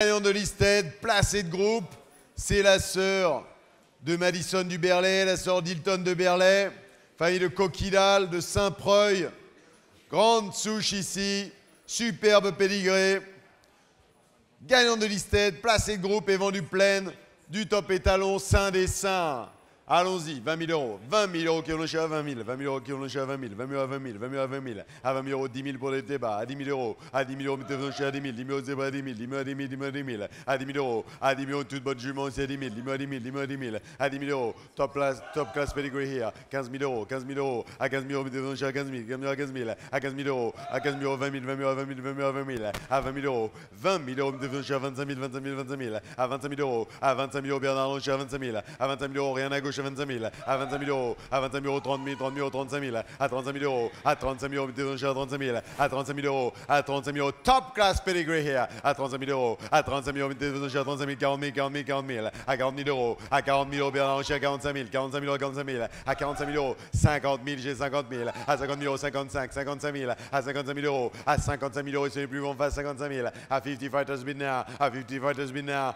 Gagnant de listed, placé de groupe, c'est la sœur de Madison du Berlay, la sœur d'Hilton de Berlay, famille de Coquidal, de Saint-Preuil. Grande souche ici, superbe pédigré. Gagnant de listed, placé de groupe et vendu pleine du top étalon Saint des Allons-y, 20 000 euros. 20 000 euros qui ont le à 20 000. 20 000 euros qui ont le à 20 000. 20 000 à 20 000. à 20 000. euros, 10 000 pour les débats. À 10 000 euros. À 10 000 euros, à 10 000. 10 à 10 000. 10 à 10 000. à 10 000. À 10 euros. À 10 000 euros, à 10 000. à à euros, top class, top 15 000 euros. 15 000 euros. À 15 000 euros, à 15 000. euros. euros, 20 à 20 000. euros, à euros. à 000. À euros. À euros, à euros, rien à gauche, touche à 25 000, à 25 000 euros, à 25 000 euros, 30 000, 30 000 euros, 35 000, à 35 000 euros, à 35 000 euros, déronger à 35 000, à 35 000 euros, à 35 000 euros, top class pedigree here, à 35 000 euros, à 35 000 euros, déronger à 35 000, 40 000, 40 000, 40 000, à 40 000 euros, à 40 000 euros, Bernard Rocher à 45 000, 45 000 euros, 45 000, à 45 000 euros, 50 000, j'ai 50 000, à 50 000 euros, 55, 55 000, à 55 000 euros, à 55 000 euros, c'est les plus bons face 55 000, à 50 fighters binaire, à 50 fighters binaire,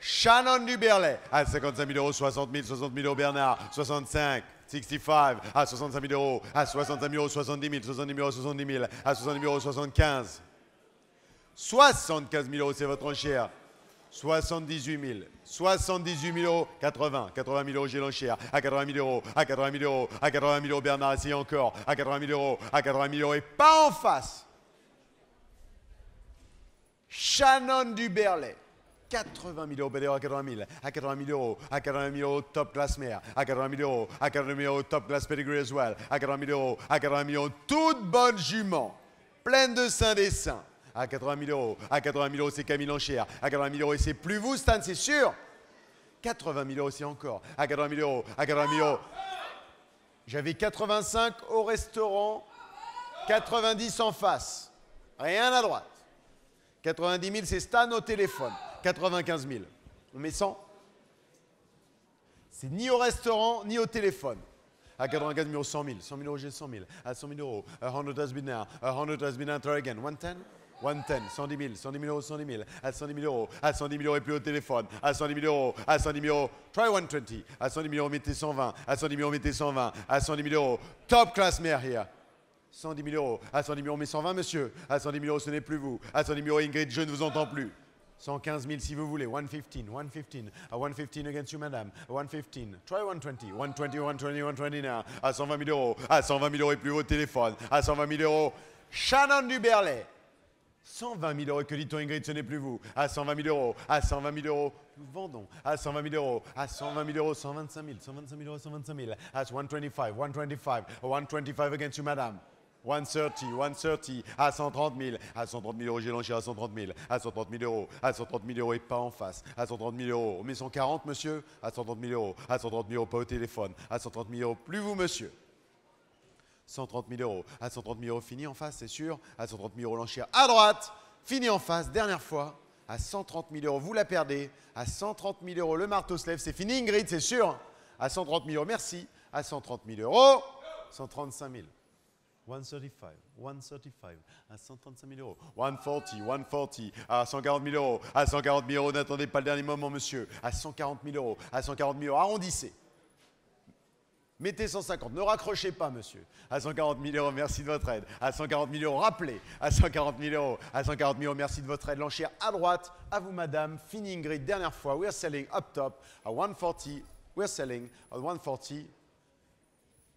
Shannon Duberlet à 55 000 euros, 60 000, 60 000 euros Bernard, 65. 65 à 65 000 euros, à 65 000 euros, 70 000, 70 000 euros, 70 000, à 70 000 euros, 75. 75 000 euros, c'est votre enchère. 78 000, 78 000 euros, 80, 80 000 euros, j'ai l'enchère, à 80 000 euros, à 80 000 euros, à 80 000 euros, Bernard, essayez encore, à 80 000 euros, à 80 000 euros, et pas en face. Shannon Duberlet, 80 000 euros à 80 000, à 80 000 euros, à 80 000 euros top class mère, à 80 000 euros, à 80 000 euros top classe pedigree as well, à 80 000 euros, à 80 000 euros, toute bonne jument, pleine de saints des saints, à 80 000 euros, à 80 000 euros c'est Camille Lanchère à 80 000 euros et c'est plus vous Stan, c'est sûr, 80 000 euros c'est encore, à 80 000 euros, à 80 000 euros. J'avais 85 au restaurant, 90 en face, rien à droite. 90 000 c'est Stan au téléphone. 95 000. On met 100 C'est ni au restaurant, ni au téléphone. À 95 000, 100 000. 100 000 euros, j'ai 100 000. À 100 000 euros, 100 has been there. 100 has been again. 110 110, 110 000, 110 000 euros, 110 000, à 110 000 euros, à 110 000 euros et plus au téléphone, à 110 000 euros, à 110 000 euros, try 120, à 110 000 euros, mettez 120, à 110 000 euros, mettez 120, à 110 000 euros, top class mayor here. 110 000 euros, à 110 000 euros, 120 monsieur, à 110 000 euros, ce n'est plus vous, à 110 000 euros, Ingrid, je ne vous entends plus. 115 000 si vous voulez, 115, 115, 115 against you madame, 115, try 120, 120, 120, 120 now, à 120 000 euros, à 120 000 euros et plus haut téléphone, à 120 000 euros, Shannon du Berlay, 120 000 euros, que dit-on Ingrid, ce n'est plus vous, à 120 000 euros, à 120 000 euros, nous vendons, à 120 000 euros, à 120 000 euros, 125 000, 125 000 euros, 125 000, à 125, 125, 125 against you madame. 130, 130, à 130 000, à 130 000 euros, j'ai lancé à 130 000, à 130 000 euros, à 130 000 euros et pas en face, à 130 000 euros, mais 140 monsieur, à 130 000 euros, à 130 000 euros, pas au téléphone, à 130 000 euros, plus vous monsieur. 130 000 euros, à 130 000 euros, fini en face, c'est sûr, à 130 000 euros, l'enchère à droite, fini en face, dernière fois, à 130 000 euros, vous la perdez, à 130 000 euros, le marteau se lève, c'est fini Ingrid, c'est sûr, à 130 000 euros, merci, à 130 000 euros, 135 000. 135, 135, à 135 000 euros, 140, 140, à 140 000 euros, à 140 000 euros, n'attendez pas le dernier moment, monsieur, à 140 000 euros, à 140 000 euros, arrondissez. Mettez 150, ne raccrochez pas, monsieur. À 140 000 euros, merci de votre aide. À 140 000 euros, rappelez. À 140 000 euros, à 140 000 euros, merci de votre aide. L'enchère à droite, à vous, madame. Fini, Ingrid, dernière fois. We're selling up top, à 140, we're selling at 140.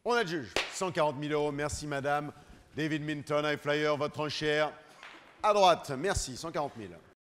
On a le juge. 140 000 euros, merci madame. David Minton, High Flyer, votre enchère. À droite, merci, 140 000.